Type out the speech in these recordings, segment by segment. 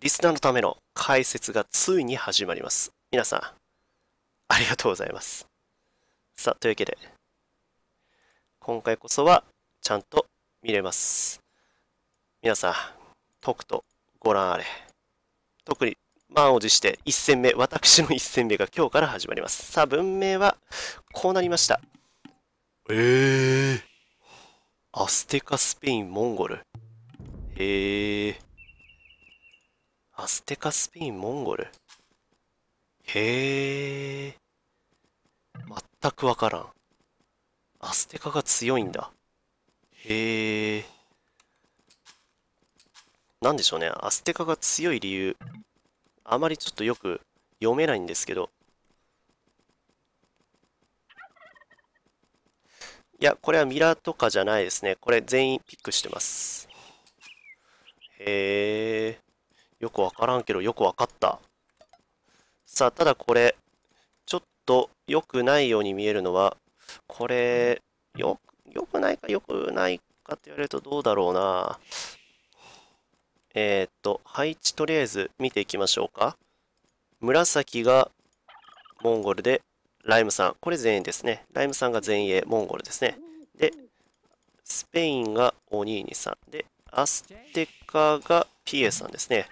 リスナーのための解説がついに始まります。皆さん、ありがとうございます。さあ、というわけで、今回こそはちゃんと見れます。皆さん、とくとご覧あれ。特に満を持して1戦目、私の1戦目が今日から始まります。さあ、文明はこうなりました。えー、アステカ、スペイン、モンゴル。えー。アステカスペインモンゴルへえ全く分からんアステカが強いんだへえんでしょうねアステカが強い理由あまりちょっとよく読めないんですけどいや、これはミラーとかじゃないですね。これ全員ピックしてます。へえ。よくわからんけど、よくわかった。さあ、ただこれ、ちょっと良くないように見えるのは、これ、よ、良くないか良くないかって言われるとどうだろうな。えー、っと、配置とりあえず見ていきましょうか。紫がモンゴルで、ライムさん、これ全員ですね。ライムさんが前衛、モンゴルですね。で、スペインがオニーニさん。で、アステカがピエさんですね。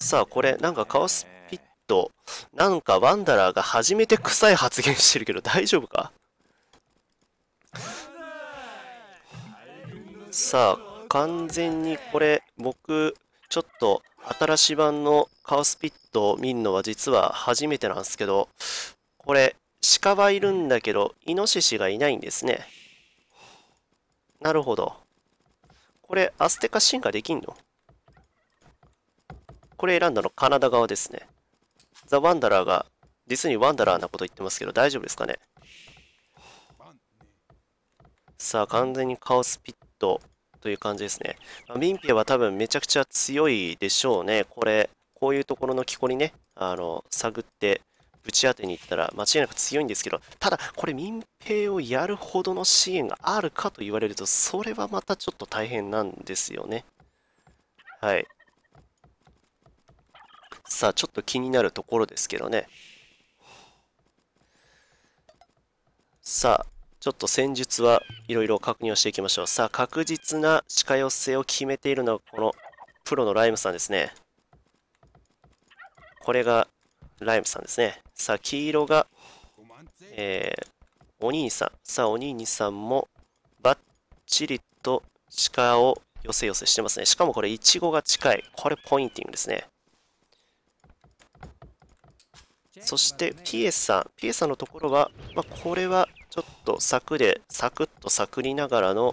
さあ、これ、なんかカオスピット、なんかワンダラーが初めて臭い発言してるけど大丈夫かさあ、完全にこれ、僕、ちょっと、新し版のカオスピットを見るのは実は初めてなんですけど、これ、鹿はいるんだけど、イノシシがいないんですね。なるほど。これ、アステカ進化できんのこれ選んだのカナダ側ですね。ザ・ワンダラーが、実にワンダラーなこと言ってますけど、大丈夫ですかねさあ、完全にカオスピットという感じですね。まあ、ミンピエは多分めちゃくちゃ強いでしょうね。これ、こういうところの木こりね、あの、探って、ぶち当てに行ったら間違いなく強いんですけど、ただ、これ民兵をやるほどの支援があるかと言われると、それはまたちょっと大変なんですよね。はい。さあ、ちょっと気になるところですけどね。さあ、ちょっと戦術はいろいろ確認をしていきましょう。さあ、確実な鹿寄せを決めているのは、このプロのライムさんですね。これがライムさんですね。さあ、黄色が、えー、お兄さん。さあ、お兄さんも、バッチリと鹿を寄せ寄せしてますね。しかもこれ、イチゴが近い。これ、ポインティングですね。そしてピエさん、ピエさんのところは、まあ、これはちょっと柵でサクッと柵りながらの、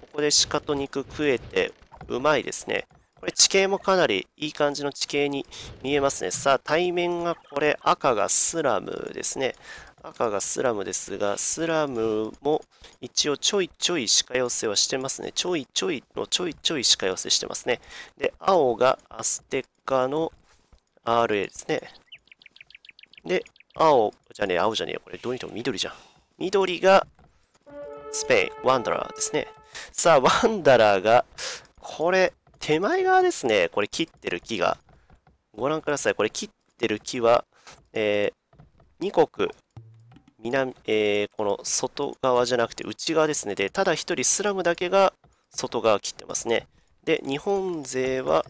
ここで鹿と肉食えてうまいですね。これ地形もかなりいい感じの地形に見えますね。さあ、対面がこれ赤がスラムですね。赤がスラムですが、スラムも一応ちょいちょい鹿寄せはしてますね。ちょいちょいのちょいちょい鹿寄せしてますね。で、青がアステカの RA ですね。で、青、じゃねえ、青じゃねえよ。これどうにても緑じゃん。緑が、スペイン、ワンダラーですね。さあ、ワンダラーが、これ、手前側ですね。これ切ってる木が。ご覧ください。これ切ってる木は、えー、2国、南、えー、この外側じゃなくて内側ですね。で、ただ1人スラムだけが外側切ってますね。で、日本勢は、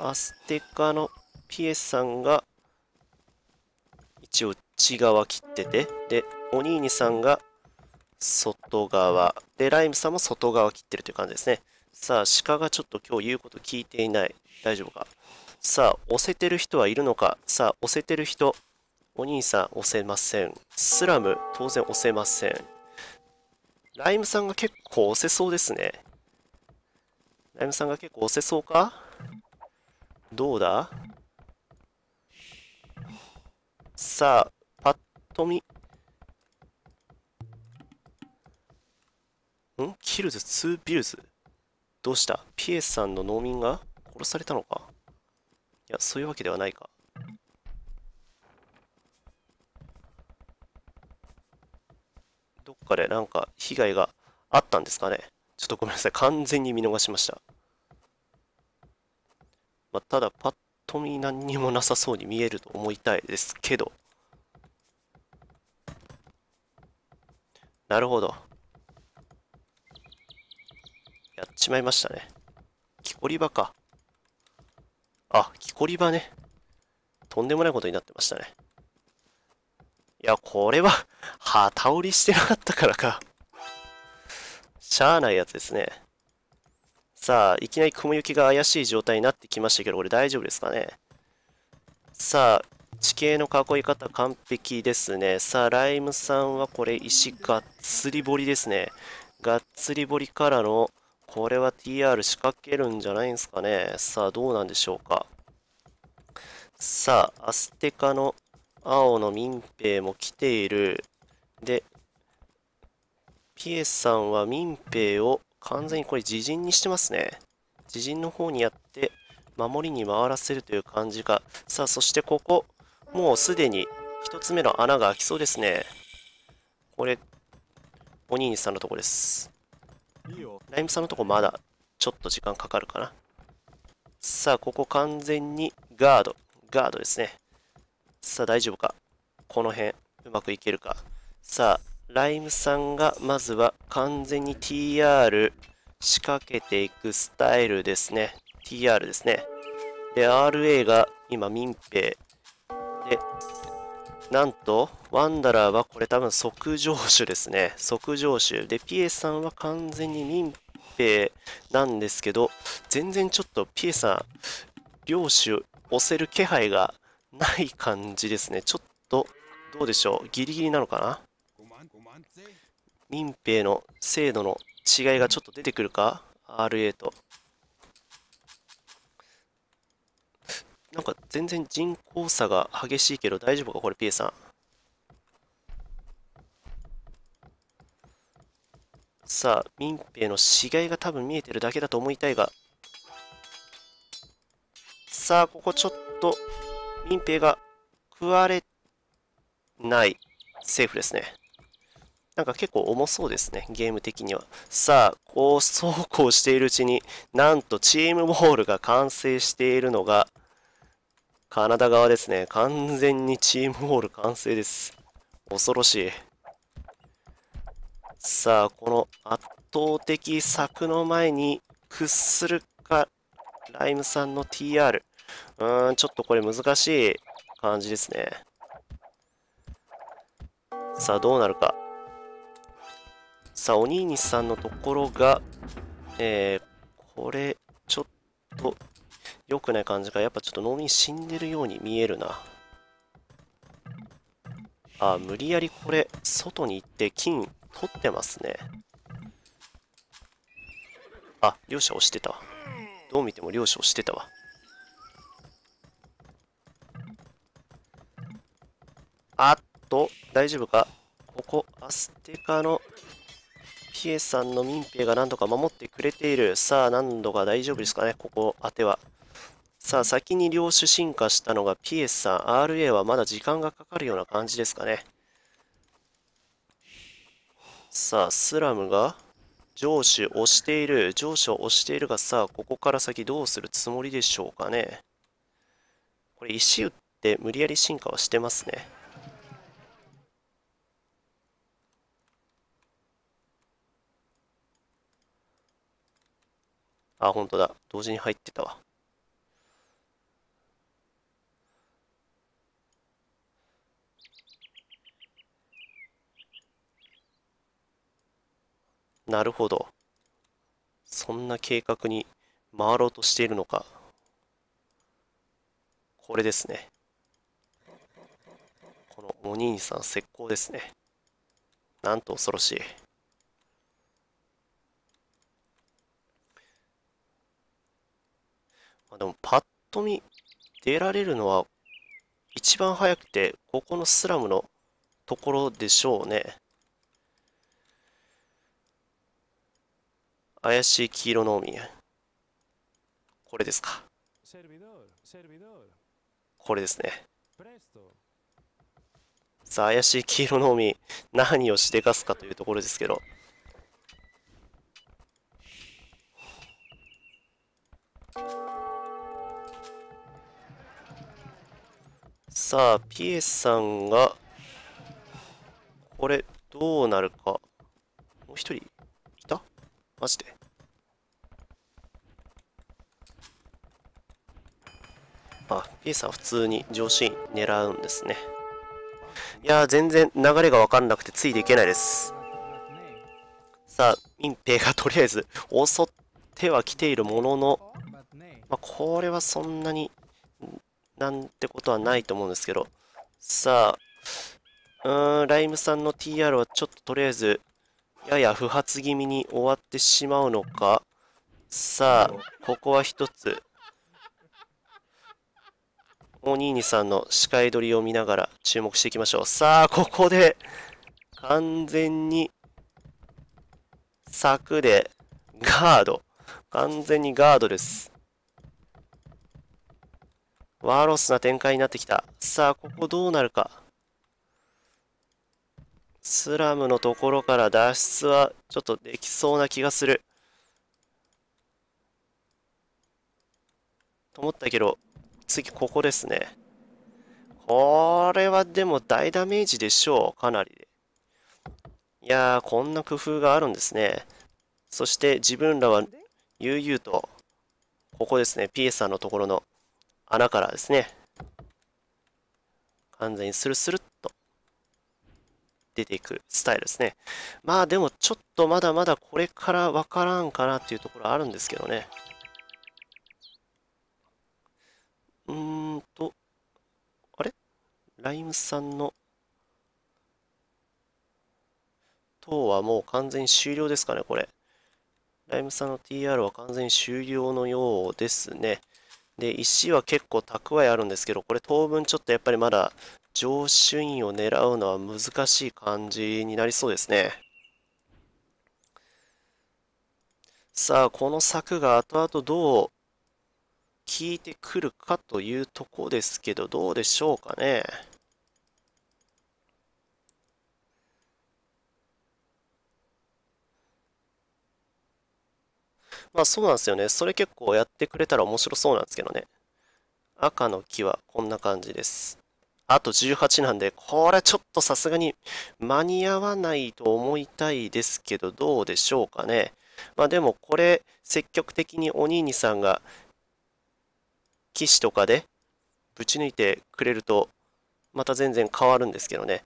アステカのピエさんが一応内側切ってて、で、おにいにさんが外側、で、ライムさんも外側切ってるという感じですね。さあ、鹿がちょっと今日言うこと聞いていない。大丈夫かさあ、押せてる人はいるのかさあ、押せてる人。お兄さん、押せません。スラム、当然押せません。ライムさんが結構押せそうですね。ライムさんが結構押せそうかどうださあ、パッと見。んキルズ2ビルズどうしたピエさんの農民が殺されたのかいや、そういうわけではないか。どっかでなんか被害があったんですかねちょっとごめんなさい。完全に見逃しました。まあ、ただ、パッと見何にもなさそうに見えると思いたいですけどなるほどやっちまいましたね木こり場かあ木こり場ねとんでもないことになってましたねいやこれは旗 折りしてなかったからかしゃあないやつですねさあ、いきなり雲行きが怪しい状態になってきましたけど、これ大丈夫ですかね。さあ、地形の囲い方完璧ですね。さあ、ライムさんはこれ石がっつり彫りですね。がっつり彫りからの、これは TR 仕掛けるんじゃないんですかね。さあ、どうなんでしょうか。さあ、アステカの青の民兵も来ている。で、ピエさんは民兵を完全にこれ自陣にしてますね。自陣の方にやって、守りに回らせるという感じか。さあ、そしてここ、もうすでに1つ目の穴が開きそうですね。これ、お兄さんのとこです。ライムさんのとこまだ、ちょっと時間かかるかな。さあ、ここ完全にガード。ガードですね。さあ、大丈夫か。この辺、うまくいけるか。さあ、ライムさんがまずは完全に TR 仕掛けていくスタイルですね。TR ですね。で、RA が今民兵。で、なんと、ワンダラーはこれ多分即上手ですね。即上手。で、ピエさんは完全に民兵なんですけど、全然ちょっとピエさん、領主押せる気配がない感じですね。ちょっと、どうでしょう。ギリギリなのかな民兵の精度の違いがちょっと出てくるか ?RA と。なんか全然人口差が激しいけど大丈夫かこれ PA さん。さあ、民兵の死骸が多分見えてるだけだと思いたいが。さあ、ここちょっと、民兵が食われない。セーフですね。なんか結構重そうですね、ゲーム的には。さあ、こう、そうこうしているうちに、なんとチームボールが完成しているのが、カナダ側ですね。完全にチームボール完成です。恐ろしい。さあ、この圧倒的柵の前に屈するか、ライムさんの TR。うーん、ちょっとこれ難しい感じですね。さあ、どうなるか。さあ、鬼にさんのところが、えー、これ、ちょっと、良くない感じが、やっぱちょっと農民死んでるように見えるな。あ、無理やりこれ、外に行って金取ってますね。あ、両者押してたわ。どう見ても両者押してたわ。あっと、大丈夫かここ、アステカのピエさんの民兵が何とか守ってくれている。さあ、何度か大丈夫ですかね、ここ当ては。さあ、先に領主進化したのがピエさん。RA はまだ時間がかかるような感じですかね。さあ、スラムが上手押している。上手を押しているが、さあ、ここから先どうするつもりでしょうかね。これ、石打って無理やり進化はしてますね。あ、ほんとだ。同時に入ってたわ。なるほど。そんな計画に回ろうとしているのか。これですね。このお兄さん石膏ですね。なんと恐ろしい。まあ、でもパッと見出られるのは一番早くてここのスラムのところでしょうね怪しい黄色の海これですかこれですねさあ怪しい黄色の海何をしでかすかというところですけどさあ、ピエさんが、これ、どうなるか。もう一人、いたマジで。あ、ピエさん普通に上司狙うんですね。いや全然流れが分かんなくてついていけないです。さあ、民兵がとりあえず襲っては来ているものの、まあ、これはそんなになんてことはないと思うんですけど。さあ、うーん、ライムさんの TR はちょっととりあえず、やや不発気味に終わってしまうのか。さあ、ここは一つ。お兄にさんの視界取りを見ながら注目していきましょう。さあ、ここで、完全に、柵で、ガード。完全にガードです。ワーロスな展開になってきた。さあ、ここどうなるか。スラムのところから脱出はちょっとできそうな気がする。と思ったけど、次ここですね。これはでも大ダメージでしょう。かなりで。いやー、こんな工夫があるんですね。そして自分らは悠々と、ここですね、ピエさんのところの穴からですね、完全にスルスルっと出ていくスタイルですね。まあでもちょっとまだまだこれからわからんかなっていうところあるんですけどね。うーんと、あれライムさんの等はもう完全に終了ですかね、これ。ライムさんの TR は完全に終了のようですね。で、石は結構蓄えあるんですけど、これ当分ちょっとやっぱりまだ上手院を狙うのは難しい感じになりそうですね。さあ、この柵が後々どう効いてくるかというとこですけど、どうでしょうかね。まあそうなんですよね。それ結構やってくれたら面白そうなんですけどね。赤の木はこんな感じです。あと18なんで、これちょっとさすがに間に合わないと思いたいですけど、どうでしょうかね。まあでもこれ、積極的におにいにさんが、騎士とかでぶち抜いてくれると、また全然変わるんですけどね。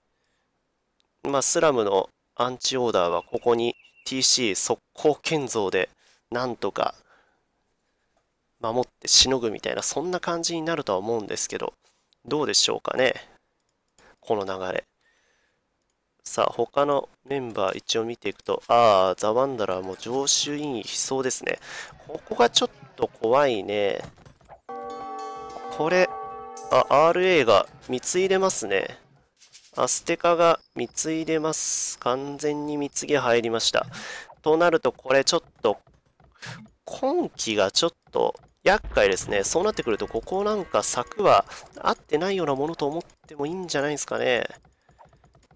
まあスラムのアンチオーダーはここに TC 速攻建造でなんとか守ってしのぐみたいなそんな感じになるとは思うんですけどどうでしょうかねこの流れさあ他のメンバー一応見ていくとああザ・ワンダラーも常習委員しそうですねここがちょっと怖いねこれあ RA が貢いでますねアステカが貢いでます完全に貢ぎ入りましたとなるとこれちょっと今季がちょっと厄介ですね。そうなってくると、ここなんか柵は合ってないようなものと思ってもいいんじゃないですかね。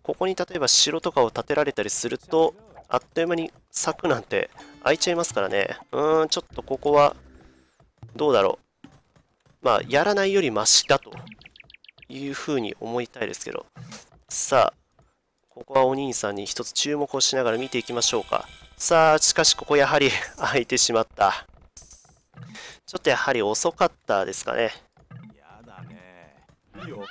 ここに例えば城とかを建てられたりすると、あっという間に柵なんて開いちゃいますからね。うーん、ちょっとここは、どうだろう。まあ、やらないよりマシだというふうに思いたいですけど。さあ、ここはお兄さんに一つ注目をしながら見ていきましょうか。さあ、しかしここやはり開 いてしまった。ちょっとやはり遅かったですかね。やだね。いいよ。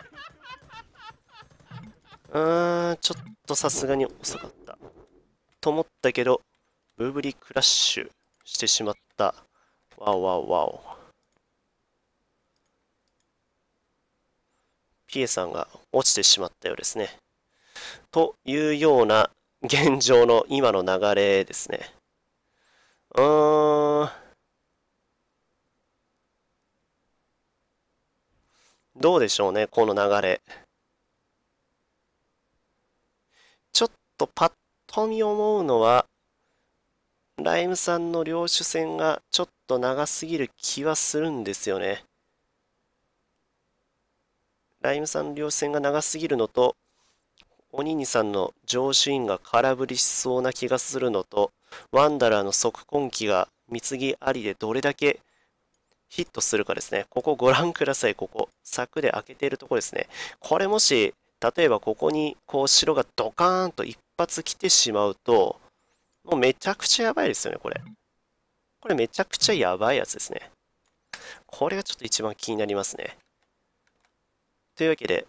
うーん、ちょっとさすがに遅かった。と思ったけど、ブーブリクラッシュしてしまった。わおわおわお。ピエさんが落ちてしまったようですね。というような現状の今の流れですね。うーん。どうでしょうね、この流れ。ちょっとパッと見思うのは、ライムさんの領主戦がちょっと長すぎる気はするんですよね。ライムさんの領主戦が長すぎるのと、おににさんの上手院が空振りしそうな気がするのと、ワンダラーの即根気が貢ぎありでどれだけヒットするかですね。ここご覧ください、ここ。柵で開けているとこですね。これもし、例えばここにこう白がドカーンと一発来てしまうと、もうめちゃくちゃやばいですよね、これ。これめちゃくちゃやばいやつですね。これがちょっと一番気になりますね。というわけで、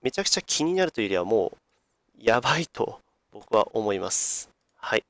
めちゃくちゃ気になるというよりはもう、やばいと僕は思います。はい。